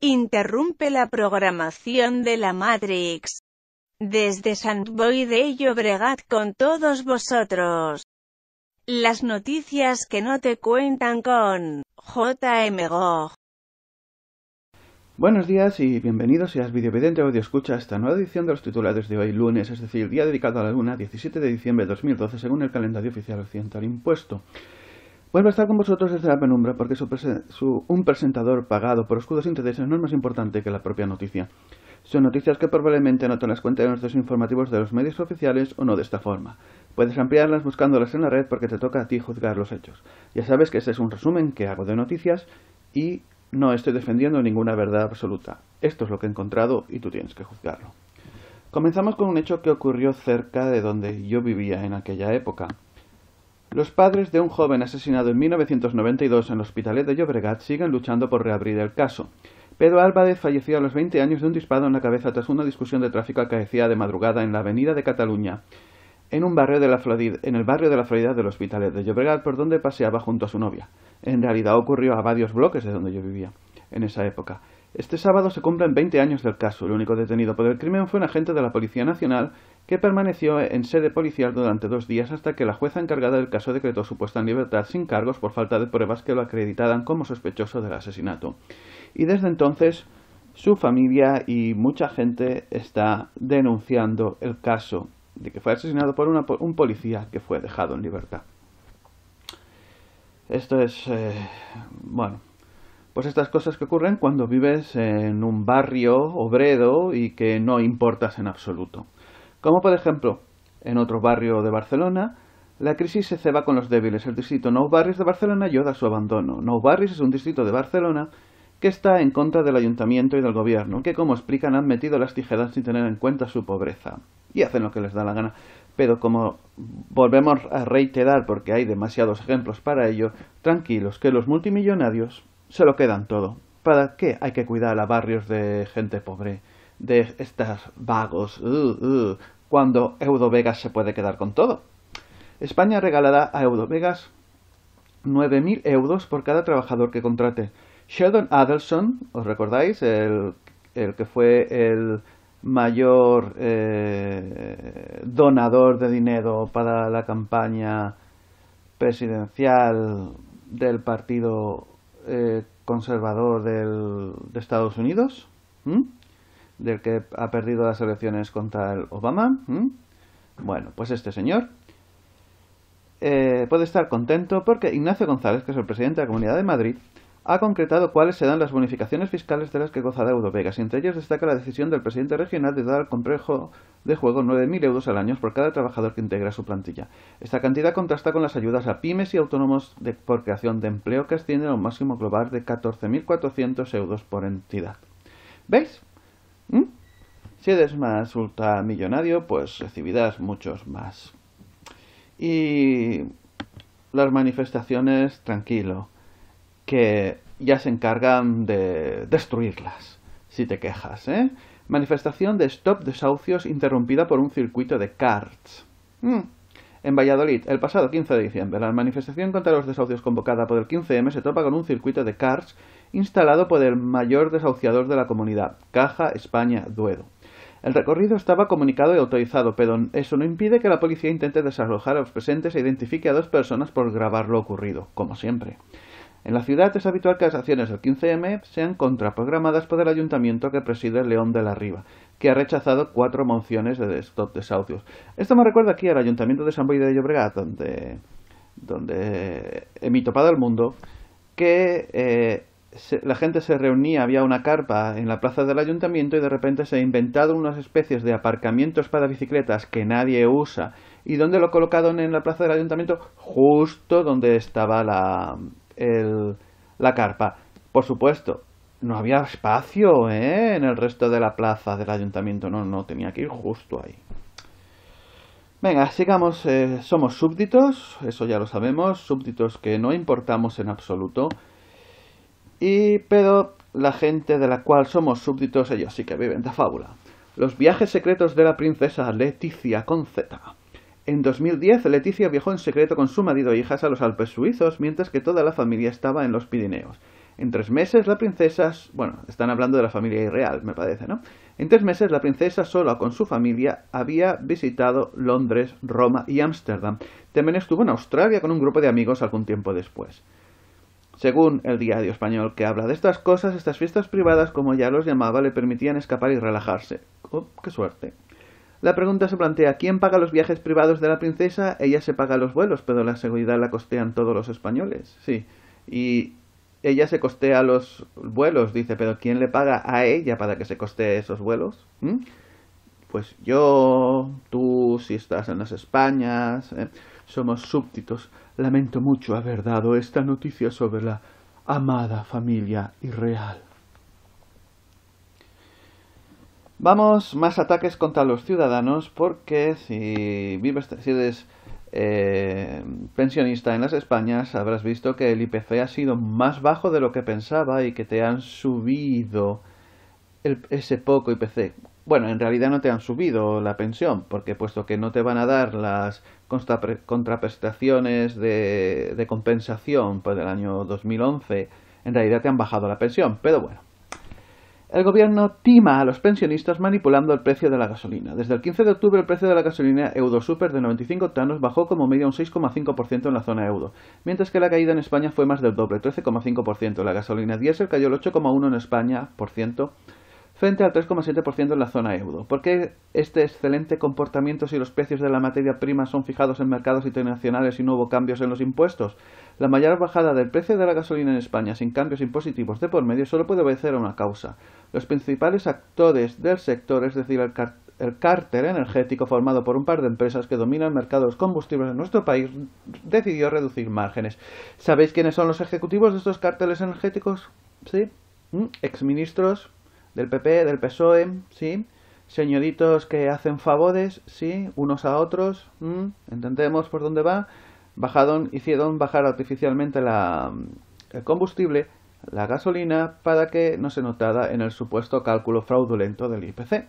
interrumpe la programación de la Matrix. Desde Sandboy de bregat con todos vosotros. Las noticias que no te cuentan con JMG. Buenos días y bienvenidos a las videovidente audio escucha esta nueva edición de los titulares de hoy lunes, es decir, día dedicado a la luna, 17 de diciembre de 2012 según el calendario oficial occidental impuesto. Vuelvo a estar con vosotros desde la penumbra porque un presentador pagado por escudos e intereses no es más importante que la propia noticia. Son noticias que probablemente te las cuenta de nuestros informativos de los medios oficiales o no de esta forma. Puedes ampliarlas buscándolas en la red porque te toca a ti juzgar los hechos. Ya sabes que ese es un resumen que hago de noticias y no estoy defendiendo ninguna verdad absoluta. Esto es lo que he encontrado y tú tienes que juzgarlo. Comenzamos con un hecho que ocurrió cerca de donde yo vivía en aquella época. Los padres de un joven asesinado en 1992 en el Hospitalet de Llobregat siguen luchando por reabrir el caso. Pedro Álvarez falleció a los 20 años de un disparo en la cabeza tras una discusión de tráfico acaecía de madrugada en la avenida de Cataluña, en, un barrio de la Florida, en el barrio de la Florida del Hospitalet de Llobregat, por donde paseaba junto a su novia. En realidad ocurrió a varios bloques de donde yo vivía en esa época. Este sábado se cumplen 20 años del caso. El único detenido por el crimen fue un agente de la Policía Nacional que permaneció en sede policial durante dos días hasta que la jueza encargada del caso decretó su puesta en libertad sin cargos por falta de pruebas que lo acreditaran como sospechoso del asesinato. Y desde entonces su familia y mucha gente está denunciando el caso de que fue asesinado por un policía que fue dejado en libertad. Esto es... Eh, bueno, pues estas cosas que ocurren cuando vives en un barrio obrero y que no importas en absoluto. Como por ejemplo, en otro barrio de Barcelona, la crisis se ceba con los débiles. El distrito Nou Barris de Barcelona a su abandono. Nou Barris es un distrito de Barcelona que está en contra del ayuntamiento y del gobierno, que como explican han metido las tijeras sin tener en cuenta su pobreza. Y hacen lo que les da la gana. Pero como volvemos a reiterar porque hay demasiados ejemplos para ello, tranquilos que los multimillonarios se lo quedan todo. ¿Para qué hay que cuidar a barrios de gente pobre? De estas vagos, uh, uh, cuando eudo cuando se puede quedar con todo. España regalará a nueve 9.000 euros por cada trabajador que contrate. Sheldon Adelson, ¿os recordáis? El, que fue el mayor eh, donador de dinero para la campaña presidencial del partido eh, conservador del, de Estados Unidos, del que ha perdido las elecciones contra el Obama. Bueno, pues este señor eh, puede estar contento porque Ignacio González, que es el presidente de la Comunidad de Madrid, ha concretado cuáles serán las bonificaciones fiscales de las que gozará y Entre ellas destaca la decisión del presidente regional de dar al complejo de juego 9.000 euros al año por cada trabajador que integra su plantilla. Esta cantidad contrasta con las ayudas a pymes y autónomos por creación de empleo que ascienden a un máximo global de 14.400 euros por entidad. ¿Veis? ¿Mm? Si eres más ultramillonario, pues recibirás muchos más. Y las manifestaciones, tranquilo que ya se encargan de destruirlas, si te quejas. ¿eh? Manifestación de stop desahucios interrumpida por un circuito de carts. Mm. En Valladolid, el pasado 15 de diciembre, la manifestación contra los desahucios convocada por el 15M se topa con un circuito de carts instalado por el mayor desahuciador de la comunidad, Caja España Duedo. El recorrido estaba comunicado y autorizado, pero eso no impide que la policía intente desalojar a los presentes e identifique a dos personas por grabar lo ocurrido, como siempre. En la ciudad es habitual que las acciones del 15M sean contraprogramadas por el ayuntamiento que preside León de la Riva, que ha rechazado cuatro mociones de stop desahucios. Esto me recuerda aquí al ayuntamiento de San Boy de Llobregat, donde, donde en mi topada al mundo, que eh, la gente se reunía, había una carpa en la plaza del ayuntamiento y de repente se ha inventado unas especies de aparcamientos para bicicletas que nadie usa y donde lo colocaron en la plaza del ayuntamiento justo donde estaba la la carpa. Por supuesto, no había espacio ¿eh? en el resto de la plaza del ayuntamiento. No, no, tenía que ir justo ahí. Venga, sigamos. Eh, somos súbditos, eso ya lo sabemos. Súbditos que no importamos en absoluto. Y, pero la gente de la cual somos súbditos, ellos sí que viven de fábula. Los viajes secretos de la princesa Leticia con Z. En 2010, Leticia viajó en secreto con su marido e hijas a los Alpes suizos, mientras que toda la familia estaba en los Pirineos. En tres meses, la princesa. Bueno, están hablando de la familia irreal, me parece, ¿no? En tres meses, la princesa sola con su familia había visitado Londres, Roma y Ámsterdam. También estuvo en Australia con un grupo de amigos algún tiempo después. Según el diario español que habla de estas cosas, estas fiestas privadas, como ya los llamaba, le permitían escapar y relajarse. Oh, ¡Qué suerte! La pregunta se plantea, ¿quién paga los viajes privados de la princesa? Ella se paga los vuelos, pero la seguridad la costean todos los españoles. Sí. Y ella se costea los vuelos, dice, pero ¿quién le paga a ella para que se costee esos vuelos? ¿Mm? Pues yo, tú, si estás en las Españas, eh, somos súbditos. Lamento mucho haber dado esta noticia sobre la amada familia irreal. Vamos, más ataques contra los ciudadanos porque si vives, si eres eh, pensionista en las Españas, habrás visto que el IPC ha sido más bajo de lo que pensaba y que te han subido ese poco IPC. Bueno, en realidad no te han subido la pensión, porque puesto que no te van a dar las contraprestaciones de, compensación pues, del año 2011, en realidad te han bajado la pensión. Pero bueno, el gobierno tima a los pensionistas manipulando el precio de la gasolina. Desde el 15 de octubre el precio de la gasolina Super de 95 tanos bajó como media un 6,5% en la zona euro, mientras que la caída en España fue más del doble, 13,5%. La gasolina diésel cayó el 8,1% en España, por ciento, frente al 3,7% en la zona euro. ¿Por qué este excelente comportamiento si los precios de la materia prima son fijados en mercados internacionales y no hubo cambios en los impuestos? La mayor bajada del precio de la gasolina en España sin cambios impositivos de por medio solo puede obedecer a una causa. Los principales actores del sector, es decir, el, cártel energético formado por un par de empresas que dominan mercados de combustibles en nuestro país, decidió reducir márgenes. ¿Sabéis quiénes son los ejecutivos de estos cárteles energéticos? ¿Sí? Mm, ¿Exministros? del PP, del PSOE, ¿sí? Señoritos que hacen favores, ¿sí? Unos a otros, entendemos por dónde va. Bajaron, hicieron bajar artificialmente la, el combustible, la gasolina, para que no se notara en el supuesto cálculo fraudulento del IPC.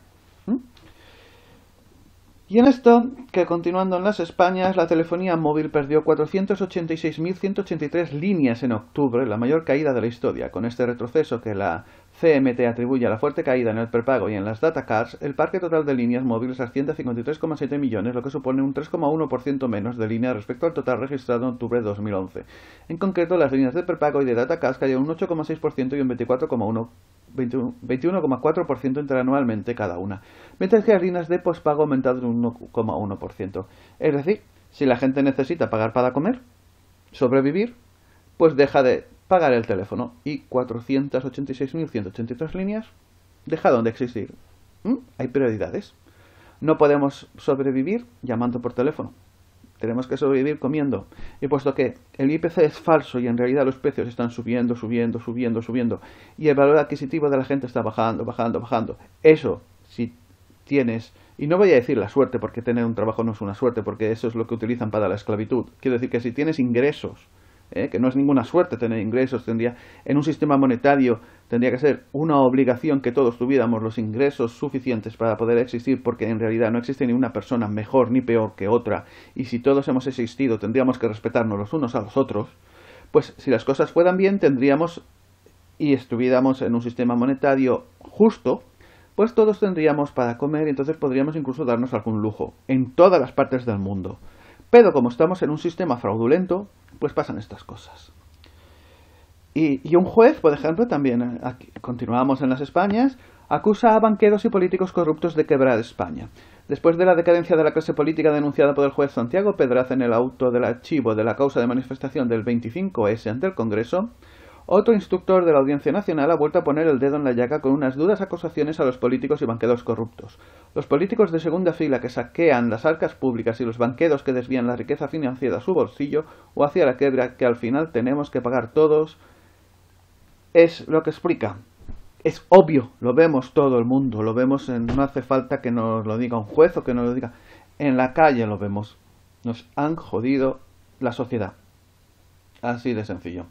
Y en esto, que continuando en las Españas, la telefonía móvil perdió 486.183 líneas en octubre, la mayor caída de la historia, con este retroceso que la CMT atribuye a la fuerte caída en el prepago y en las data cards el parque total de líneas móviles asciende a 53,7 millones, lo que supone un 3,1% menos de línea respecto al total registrado en octubre de 2011. En concreto, las líneas de prepago y de data cards cayeron un 8,6% y un 21,4% interanualmente cada una, mientras que las líneas de pospago aumentaron un 1,1%. Es decir, si la gente necesita pagar para comer, sobrevivir, pues deja de pagar el teléfono y 486.183 líneas dejaron de existir. ¿Mm? Hay prioridades. No podemos sobrevivir llamando por teléfono. Tenemos que sobrevivir comiendo. Y puesto que el IPC es falso y en realidad los precios están subiendo, subiendo, subiendo, subiendo, y el valor adquisitivo de la gente está bajando, bajando, bajando, eso, si tienes, y no voy a decir la suerte, porque tener un trabajo no es una suerte, porque eso es lo que utilizan para la esclavitud. Quiero decir que si tienes ingresos ¿eh? que no es ninguna suerte tener ingresos, tendría, en un sistema monetario tendría que ser una obligación que todos tuviéramos los ingresos suficientes para poder existir, porque en realidad no existe ni una persona mejor ni peor que otra, y si todos hemos existido tendríamos que respetarnos los unos a los otros, pues si las cosas fueran bien tendríamos y estuviéramos en un sistema monetario justo, pues todos tendríamos para comer y entonces podríamos incluso darnos algún lujo en todas las partes del mundo. Pero como estamos en un sistema fraudulento, pues pasan estas cosas. Y, un juez, por ejemplo, también, eh, continuamos en las Españas, acusa a banqueros y políticos corruptos de quebrar España. Después de la decadencia de la clase política denunciada por el juez Santiago Pedraz en el auto del archivo de la causa de manifestación del 25S ante el Congreso, otro instructor de la Audiencia Nacional ha vuelto a poner el dedo en la llaga con unas duras acusaciones a los políticos y banqueros corruptos. Los políticos de segunda fila que saquean las arcas públicas y los banqueros que desvían la riqueza financiera a su bolsillo o hacia la quiebra que al final tenemos que pagar todos es lo que explica. Es obvio, lo vemos todo el mundo, lo vemos, no hace falta que nos lo diga un juez o que nos lo diga. En la calle lo vemos. Nos han jodido la sociedad. Así de sencillo.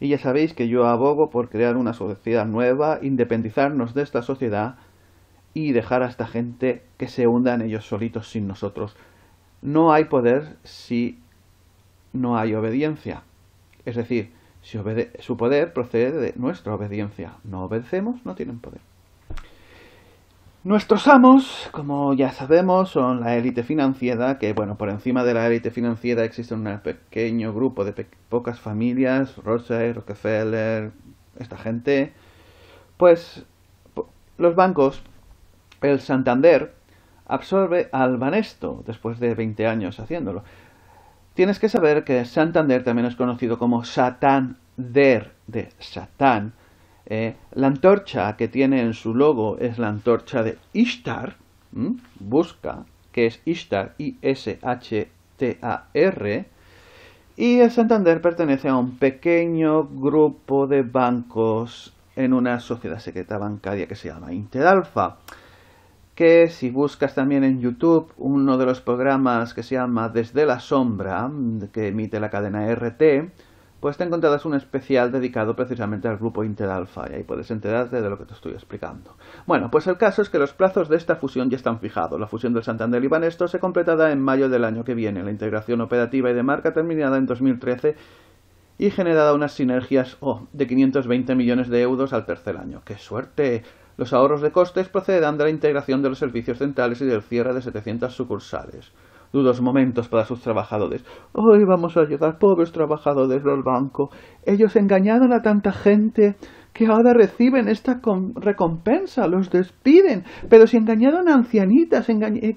Y ya sabéis que yo abogo por crear una sociedad nueva, independizarnos de esta sociedad y dejar a esta gente que se hundan ellos solitos sin nosotros. No hay poder si no hay obediencia. Es decir, si su poder procede de nuestra obediencia. No obedecemos, no tienen poder. Nuestros amos, como ya sabemos, son la élite financiera, que bueno, por encima de la élite financiera existe un pequeño grupo de pocas familias, Rothschild, Rockefeller, esta gente. Pues los bancos, el Santander, absorbe al Banesto después de 20 años haciéndolo. Tienes que saber que Santander también es conocido como Satán Der de Satán, eh, la antorcha que tiene en su logo es la antorcha de Ishtar. Busca, que es Ishtar, I-S-H-T-A-R. Y el Santander pertenece a un pequeño grupo de bancos en una sociedad secreta bancaria que se llama Interalfa. Que si buscas también en YouTube uno de los programas que se llama Desde la Sombra, que emite la cadena RT, pues te encontrarás un especial dedicado precisamente al grupo Interalfa y ahí puedes enterarte de lo que te estoy explicando. Bueno, pues el caso es que los plazos de esta fusión ya están fijados. La fusión del Santander y Banesto se completará en mayo del año que viene. La integración operativa y de marca terminada en 2013 y generada unas sinergias o oh, de 520 millones de euros al tercer año. ¡Qué suerte! Los ahorros de costes procederán de la integración de los servicios centrales y del cierre de 700 sucursales duros momentos para sus trabajadores. Hoy vamos a ayudar pobres trabajadores del banco. Ellos engañaron a tanta gente que ahora reciben esta recompensa, los despiden. Pero si engañaron a ancianitas, eh,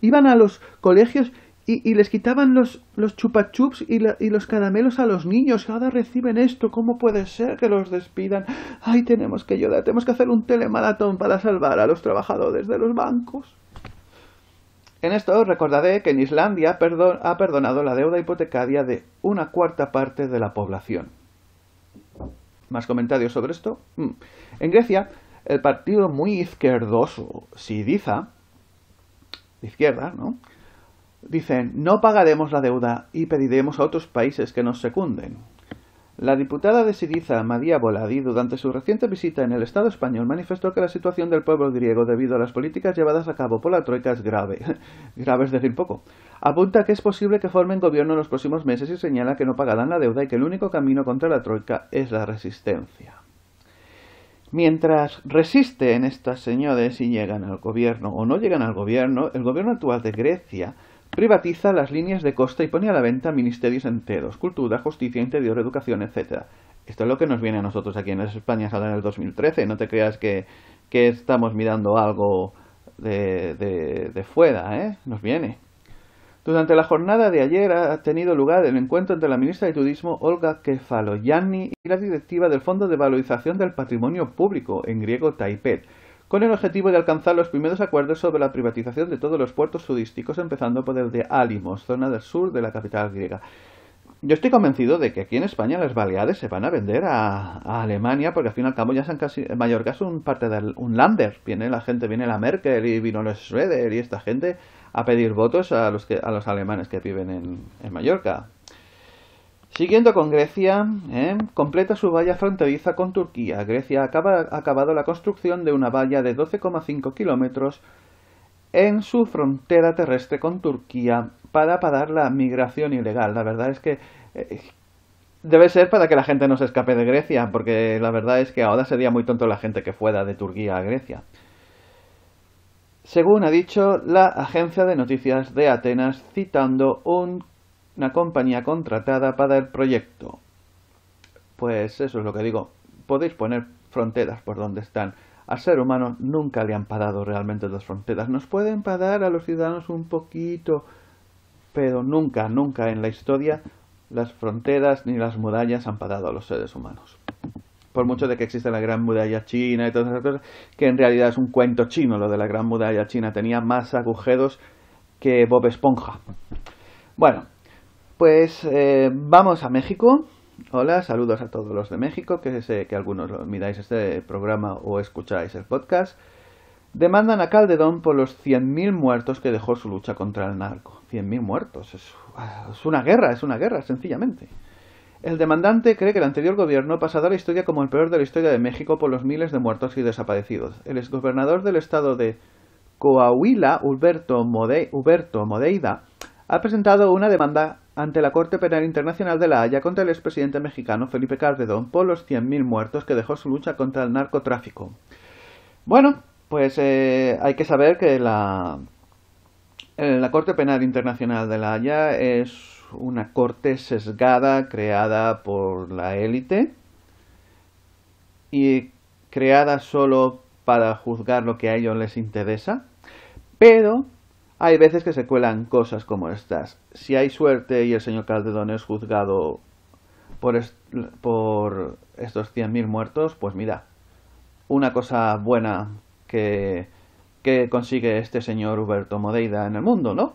iban a los colegios y, les quitaban los, los chupachups y, y los caramelos a los niños. Ahora reciben esto. ¿Cómo puede ser que los despidan? Ay, tenemos que ayudar. Tenemos que hacer un telemaratón para salvar a los trabajadores de los bancos. En esto recordaré que en Islandia ha perdonado la deuda hipotecaria de una cuarta parte de la población. ¿Más comentarios sobre esto? Mm. En Grecia, el partido muy izquierdoso, Sidiza, de izquierda, ¿no? Dicen, no pagaremos la deuda y pediremos a otros países que nos secunden. La diputada de Siriza, María Boladi, durante su reciente visita en el Estado español, manifestó que la situación del pueblo griego debido a las políticas llevadas a cabo por la Troika es grave. grave es decir poco. Apunta que es posible que formen gobierno en los próximos meses y señala que no pagarán la deuda y que el único camino contra la Troika es la resistencia. Mientras resisten estas señores y llegan al gobierno o no llegan al gobierno, el gobierno actual de Grecia Privatiza las líneas de costa y pone a la venta ministerios enteros, cultura, justicia, interior, educación, etc. Esto es lo que nos viene a nosotros aquí en España en el 2013. No te creas que, estamos mirando algo de, de, fuera, ¿eh? Nos viene. Durante la jornada de ayer ha tenido lugar el encuentro entre la ministra de Turismo Olga Kefalogianni y la directiva del Fondo de Valorización del Patrimonio Público, en griego Taipet, con el objetivo de alcanzar los primeros acuerdos sobre la privatización de todos los puertos sudísticos, empezando por el de Álimos, zona del sur de la capital griega. Yo estoy convencido de que aquí en España las Baleares se van a vender a, Alemania, porque al fin y al cabo ya son casi, en Mallorca es un parte del un lander. Viene la gente, viene la Merkel y vino los Schroeder y esta gente a pedir votos a los a los alemanes que viven en Mallorca. Siguiendo con Grecia, ¿eh? completa su valla fronteriza con Turquía. Grecia acaba, ha acabado la construcción de una valla de 12,5 kilómetros en su frontera terrestre con Turquía para parar la migración ilegal. La verdad es que eh, debe ser para que la gente no se escape de Grecia, porque la verdad es que ahora sería muy tonto la gente que fuera de Turquía a Grecia. Según ha dicho la agencia de noticias de Atenas, citando un una compañía contratada para el proyecto. Pues eso es lo que digo. Podéis poner fronteras por donde están. Al ser humano nunca le han parado realmente las fronteras. Nos pueden parar a los ciudadanos un poquito, pero nunca, nunca en la historia las fronteras ni las murallas han parado a los seres humanos. Por mucho de que exista la Gran Muralla China y todas esas que en realidad es un cuento chino lo de la Gran Muralla China, tenía más agujeros que Bob Esponja. Bueno, pues eh, vamos a México. Hola, saludos a todos los de México, que sé que algunos miráis este programa o escucháis el podcast. Demandan a Calderón por los 100.000 muertos que dejó su lucha contra el narco. 100.000 muertos, es, una guerra, es una guerra, sencillamente. El demandante cree que el anterior gobierno ha pasado a la historia como el peor de la historia de México por los miles de muertos y desaparecidos. El exgobernador del estado de Coahuila, Huberto Modeida, ha presentado una demanda ante la Corte Penal Internacional de La Haya contra el expresidente mexicano Felipe Calderón por los 100.000 muertos que dejó su lucha contra el narcotráfico. Bueno, pues eh, hay que saber que la, eh, la Corte Penal Internacional de La Haya es una corte sesgada creada por la élite y creada solo para juzgar lo que a ellos les interesa, pero hay veces que se cuelan cosas como estas. Si hay suerte y el señor Calderón es juzgado por, estos 100.000 muertos, pues mira, una cosa buena que, consigue este señor Huberto Modeida en el mundo, ¿no?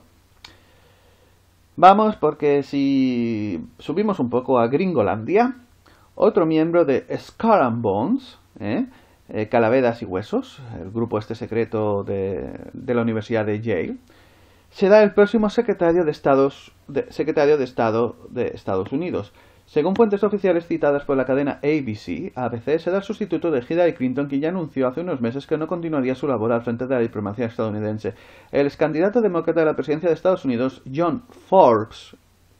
Vamos, porque si subimos un poco a Gringolandia, otro miembro de Skull and Bones, ¿eh? Eh, Calaveras y Huesos, el grupo este secreto de la Universidad de Yale, será el próximo secretario de, Estado de Estados Unidos. Según fuentes oficiales citadas por la cadena ABC, ABC será el sustituto de Hillary Clinton, quien ya anunció hace unos meses que no continuaría su labor al frente de la diplomacia estadounidense. El ex candidato demócrata a la presidencia de Estados Unidos, John Forbes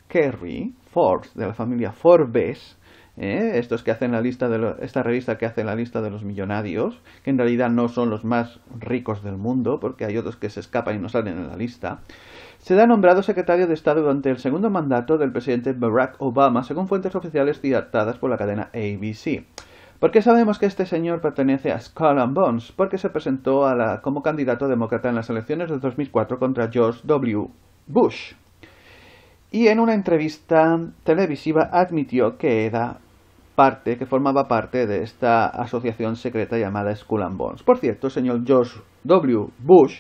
Kerry, Forbes, de la familia Forbes, ¿eh? que hacen la esta revista que hace la lista de los millonarios, que en realidad no son los más ricos del mundo, porque hay otros que se escapan y no salen en la lista, se será nombrado secretario de Estado durante el segundo mandato del presidente Barack Obama, según fuentes oficiales citadas por la cadena ABC. ¿Por qué sabemos que este señor pertenece a Skull and Bones? Porque se presentó como candidato demócrata en las elecciones de 2004 contra George W. Bush. Y en una entrevista televisiva admitió que era parte, que formaba parte de esta asociación secreta llamada School and Bones. Por cierto, el señor George W. Bush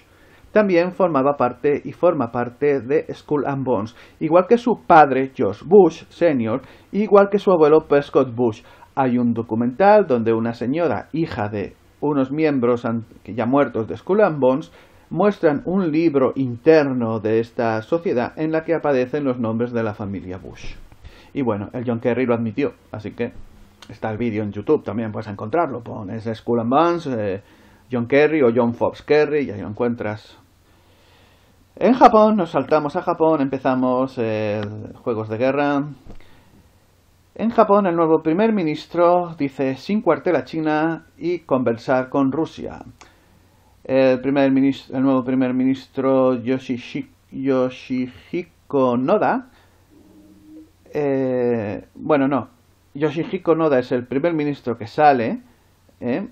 también formaba parte y forma parte de School and Bones, igual que su padre George Bush Sr., igual que su abuelo Prescott Bush. Hay un documental donde una señora, hija de unos miembros ya muertos de School and Bones, muestran un libro interno de esta sociedad en la que aparecen los nombres de la familia Bush. Y bueno, el John Kerry lo admitió, así que Está el vídeo en YouTube, también puedes encontrarlo. Pones School and Bones, eh, John Kerry o John Fox Kerry y ahí lo encuentras. En Japón, nos saltamos a Japón, empezamos eh, juegos de guerra. En Japón, el nuevo primer ministro dice sin cuartel a China y conversar con Rusia. El, primer ministro, el nuevo primer ministro Yoshihiko, Yoshihiko Noda. Eh, bueno, no, Yoshihiko Noda es el primer ministro que sale, ¿eh?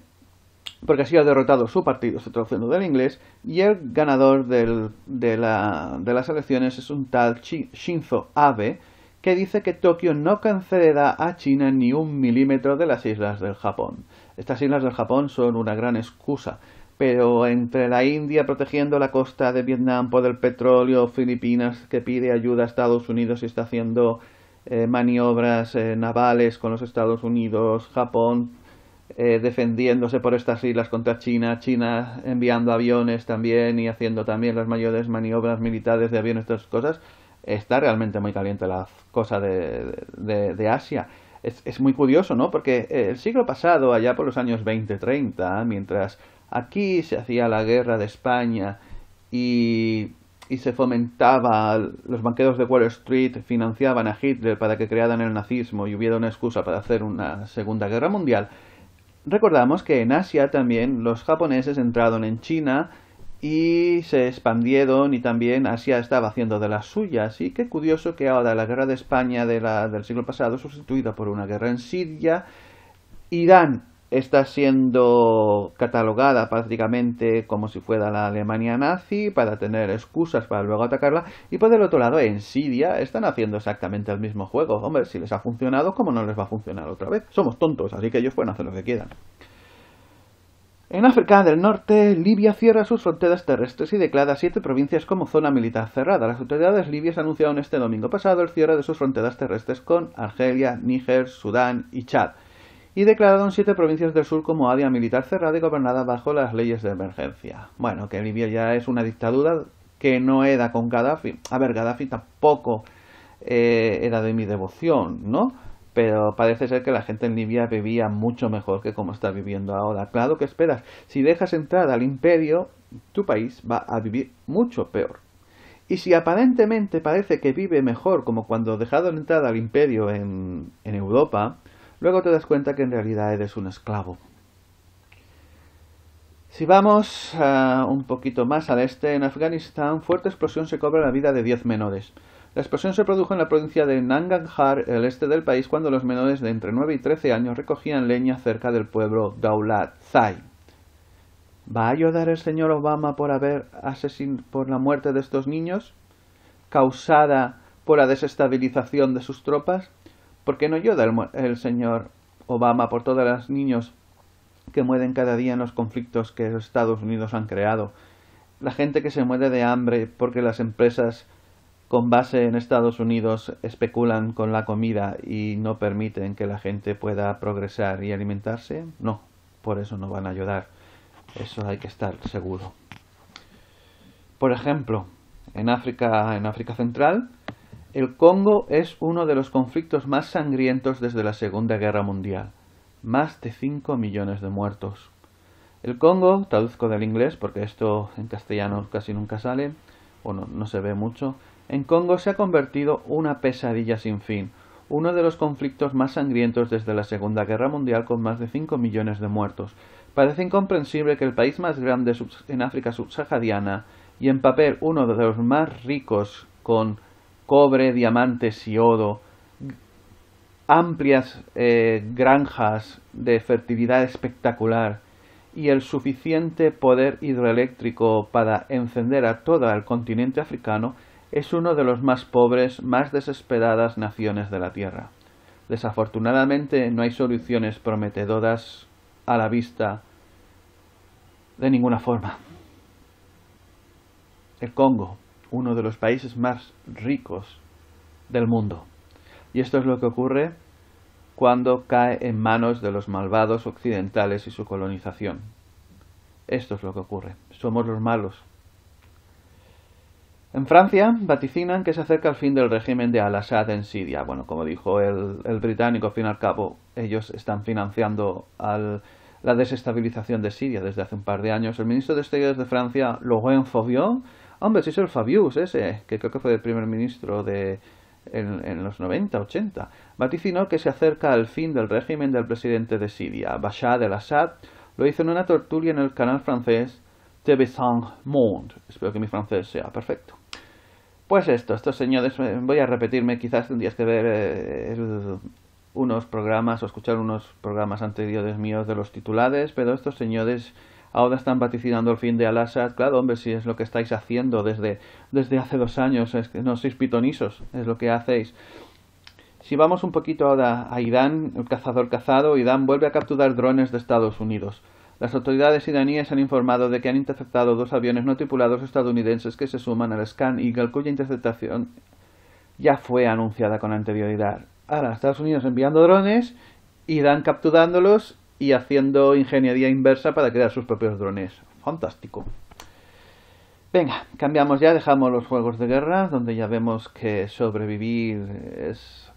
porque así ha derrotado su partido, se traduciendo del inglés, y el ganador de, las elecciones es un tal Shinzo Abe, que dice que Tokio no cancelará a China ni un milímetro de las islas del Japón. Estas islas del Japón son una gran excusa, pero entre la India protegiendo la costa de Vietnam por el petróleo, Filipinas que pide ayuda a Estados Unidos y está haciendo eh, maniobras eh, navales con los Estados Unidos, Japón eh, defendiéndose por estas islas contra China, China enviando aviones también y haciendo también las mayores maniobras militares de aviones, estas cosas, está realmente muy caliente la cosa de, Asia. Es, es, muy curioso, ¿no? Porque el siglo pasado, allá por los años 20-30, mientras aquí se hacía la guerra de España y y se fomentaba, los banqueros de Wall Street financiaban a Hitler para que crearan el nazismo y hubiera una excusa para hacer una Segunda Guerra Mundial. Recordamos que en Asia también los japoneses entraron en China y se expandieron y también Asia estaba haciendo de las suyas. Y qué curioso que ahora la guerra de España del siglo pasado sustituida por una guerra en Siria, Irán está siendo catalogada prácticamente como si fuera la Alemania nazi para tener excusas para luego atacarla y por el otro lado en Siria están haciendo exactamente el mismo juego. Hombre, si les ha funcionado, ¿cómo no les va a funcionar otra vez? Somos tontos, así que ellos pueden hacer lo que quieran. En África del Norte, Libia cierra sus fronteras terrestres y declara siete provincias como zona militar cerrada. Las autoridades libias anunciaron este domingo pasado el cierre de sus fronteras terrestres con Argelia, Níger, Sudán y Chad y en siete provincias del sur como área militar cerrada y gobernada bajo las leyes de emergencia. Bueno, que Libia ya es una dictadura que no era con Gaddafi. A ver, Gaddafi tampoco eh, era de mi devoción, ¿no? Pero parece ser que la gente en Libia vivía mucho mejor que como está viviendo ahora. Claro que esperas, si dejas entrar al imperio, tu país va a vivir mucho peor. Y si aparentemente parece que vive mejor como cuando dejaron entrar al imperio en, en Europa, luego te das cuenta que en realidad eres un esclavo. Si vamos eh, un poquito más al este, en Afganistán, fuerte explosión se cobra la vida de 10 menores. La explosión se produjo en la provincia de Nanganjar el este del país, cuando los menores de entre 9 y 13 años recogían leña cerca del pueblo Daulat Zai. ¿Va a ayudar el señor Obama por, haber por la muerte de estos niños? ¿Causada por la desestabilización de sus tropas? ¿Por qué no ayuda el, señor Obama por todos los niños que mueren cada día en los conflictos que los Estados Unidos han creado? La gente que se muere de hambre porque las empresas con base en Estados Unidos especulan con la comida y no permiten que la gente pueda progresar y alimentarse? No, por eso no van a ayudar. Eso hay que estar seguro. Por ejemplo, en África, en África Central, el Congo es uno de los conflictos más sangrientos desde la Segunda Guerra Mundial. Más de 5 millones de muertos. El Congo, traduzco del inglés porque esto en castellano casi nunca sale, o no, no se ve mucho, en Congo se ha convertido una pesadilla sin fin, uno de los conflictos más sangrientos desde la Segunda Guerra Mundial con más de 5 millones de muertos. Parece incomprensible que el país más grande en África subsahariana y en papel uno de los más ricos con cobre, diamantes y oro, amplias eh, granjas de fertilidad espectacular y el suficiente poder hidroeléctrico para encender a todo el continente africano, es uno de los más pobres, más desesperadas naciones de la Tierra. Desafortunadamente no hay soluciones prometedoras a la vista de ninguna forma. El Congo, uno de los países más ricos del mundo. Y esto es lo que ocurre cuando cae en manos de los malvados occidentales y su colonización. Esto es lo que ocurre. Somos los malos. En Francia vaticinan que se acerca el fin del régimen de Al-Assad en Siria. Bueno, como dijo el, británico, al fin y al cabo, ellos están financiando la desestabilización de Siria desde hace un par de años. El ministro de Exteriores de Francia, Laurent enfobió. Hombre, si es el Fabius ese, que creo que fue el primer ministro de, en, los 90, 80, vaticinó que se acerca al fin del régimen del presidente de Siria, Bashar al-Assad, lo hizo en una tertulia en el canal francés TV Song Monde. Espero que mi francés sea perfecto. Pues esto, estos señores, voy a repetirme, quizás tendrías que ver eh, unos programas o escuchar unos programas anteriores míos de los titulares, pero estos señores ahora están vaticinando el fin de Al-Assad. Claro, hombre, si es lo que estáis haciendo desde, desde hace dos años, que no sois pitonisos, es lo que hacéis. Si vamos un poquito ahora a Irán, el cazador cazado, Irán vuelve a capturar drones de Estados Unidos. Las autoridades iraníes han informado de que han interceptado dos aviones no tripulados estadounidenses que se suman al Scan Eagle, cuya interceptación ya fue anunciada con anterioridad. Ahora, Estados Unidos enviando drones, Irán capturándolos y haciendo ingeniería inversa para crear sus propios drones. Fantástico. Venga, cambiamos ya, dejamos los juegos de guerra, donde ya vemos que sobrevivir es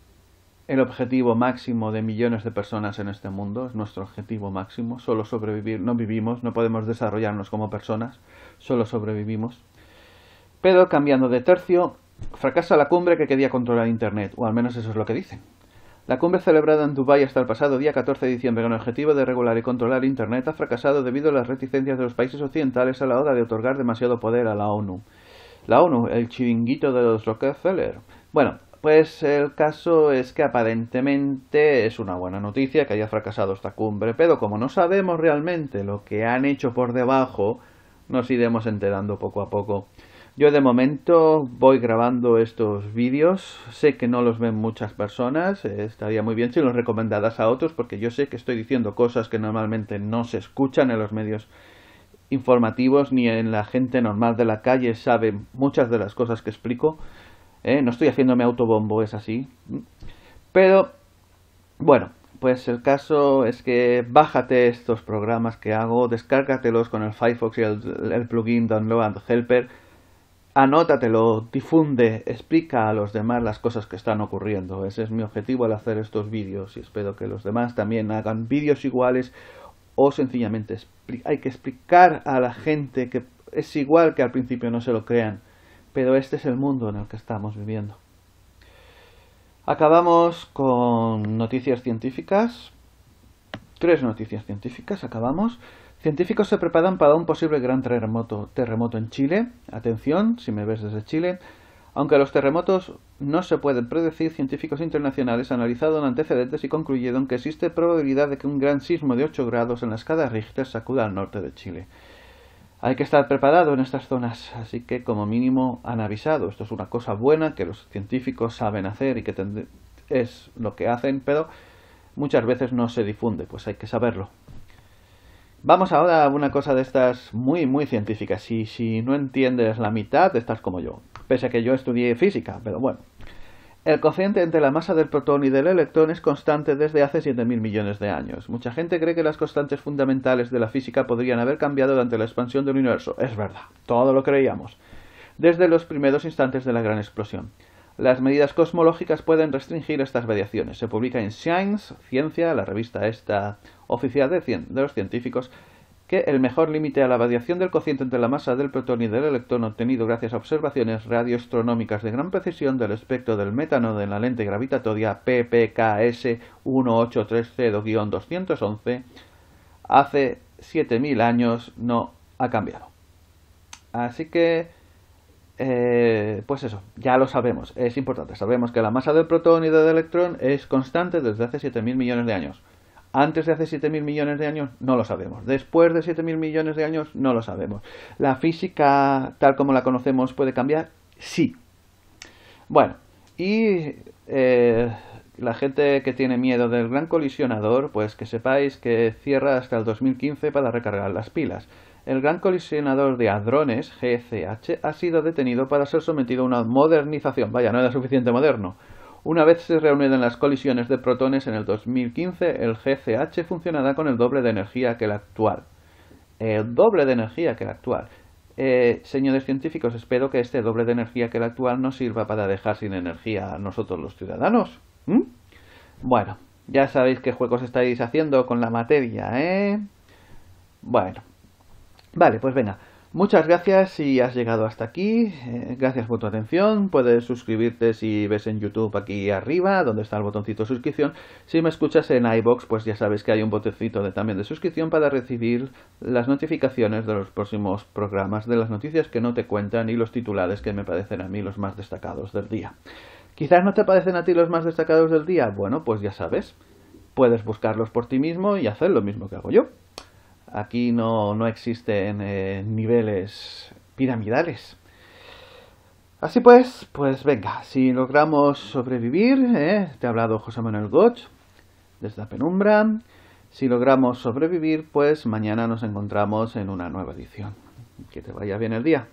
el objetivo máximo de millones de personas en este mundo, es nuestro objetivo máximo, solo sobrevivir, no vivimos, no podemos desarrollarnos como personas, solo sobrevivimos. Pero cambiando de tercio, fracasa la cumbre que quería controlar Internet, o al menos eso es lo que dicen. La cumbre celebrada en Dubái hasta el pasado día 14 de diciembre con el objetivo de regular y controlar Internet ha fracasado debido a las reticencias de los países occidentales a la hora de otorgar demasiado poder a la ONU. La ONU, el chiringuito de los Rockefeller. Bueno, pues el caso es que aparentemente es una buena noticia que haya fracasado esta cumbre, pero como no sabemos realmente lo que han hecho por debajo, nos iremos enterando poco a poco. Yo de momento voy grabando estos vídeos, sé que no los ven muchas personas, eh, estaría muy bien si los recomendadas a otros porque yo sé que estoy diciendo cosas que normalmente no se escuchan en los medios informativos ni en la gente normal de la calle sabe muchas de las cosas que explico. Eh, no estoy haciéndome autobombo, es así. Pero, bueno, pues el caso es que bájate estos programas que hago, descárgatelos con el Firefox y el, plugin Download Helper anótatelo, difunde, explica a los demás las cosas que están ocurriendo. Ese es mi objetivo al hacer estos vídeos y espero que los demás también hagan vídeos iguales o sencillamente hay que explicar a la gente que es igual que al principio no se lo crean, pero este es el mundo en el que estamos viviendo. Acabamos con noticias científicas. Tres noticias científicas, acabamos. Científicos se preparan para un posible gran terremoto, terremoto en Chile. Atención, si me ves desde Chile. Aunque los terremotos no se pueden predecir, científicos internacionales analizaron antecedentes y concluyeron que existe probabilidad de que un gran sismo de 8 grados en la escala Richter sacuda al norte de Chile. Hay que estar preparado en estas zonas, así que como mínimo han avisado. Esto es una cosa buena que los científicos saben hacer y que es lo que hacen, pero muchas veces no se difunde, pues hay que saberlo. Vamos ahora a una cosa de estas muy, muy científicas. Si, si no entiendes la mitad, estás como yo. Pese a que yo estudié física, pero bueno. El cociente entre la masa del protón y del electrón es constante desde hace 7.000 millones de años. Mucha gente cree que las constantes fundamentales de la física podrían haber cambiado durante la expansión del universo. Es verdad, todo lo creíamos. Desde los primeros instantes de la gran explosión. Las medidas cosmológicas pueden restringir estas variaciones. Se publica en Science, Ciencia, la revista esta oficial de, cien, de los científicos, que el mejor límite a la variación del cociente entre la masa del protón y del electrón obtenido gracias a observaciones radioastronómicas de gran precisión del espectro del metano de la lente gravitatoria PPKS 1830-211 hace 7000 años no ha cambiado. Así que eh, pues eso, ya lo sabemos, es importante. Sabemos que la masa del protón y del electrón es constante desde hace 7.000 millones de años. Antes de hace 7.000 millones de años no lo sabemos. Después de 7.000 millones de años no lo sabemos. ¿La física tal como la conocemos puede cambiar? Sí. Bueno, y eh, la gente que tiene miedo del gran colisionador, pues que sepáis que cierra hasta el 2015 para recargar las pilas el gran colisionador de hadrones, GCH, ha sido detenido para ser sometido a una modernización. Vaya, no era suficiente moderno. Una vez se reunieran las colisiones de protones en el 2015, el GCH funcionará con el doble de energía que el actual. El doble de energía que el actual. Eh, señores científicos, espero que este doble de energía que el actual no sirva para dejar sin energía a nosotros los ciudadanos. ¿Mm? Bueno, ya sabéis qué juegos estáis haciendo con la materia, ¿eh? Bueno, Vale, pues venga. Muchas gracias si has llegado hasta aquí. Eh, gracias por tu atención. Puedes suscribirte si ves en YouTube aquí arriba, donde está el botoncito de suscripción. Si me escuchas en iBox, pues ya sabes que hay un botecito también de suscripción para recibir las notificaciones de los próximos programas, de las noticias que no te cuentan y los titulares que me parecen a mí los más destacados del día. Quizás no te parecen a ti los más destacados del día. Bueno, pues ya sabes. Puedes buscarlos por ti mismo y hacer lo mismo que hago yo. Aquí no, existen niveles piramidales. Así pues, pues venga, si logramos sobrevivir, ¿eh? te ha hablado José Manuel Goch desde la penumbra, si logramos sobrevivir, pues mañana nos encontramos en una nueva edición. Que te vaya bien el día.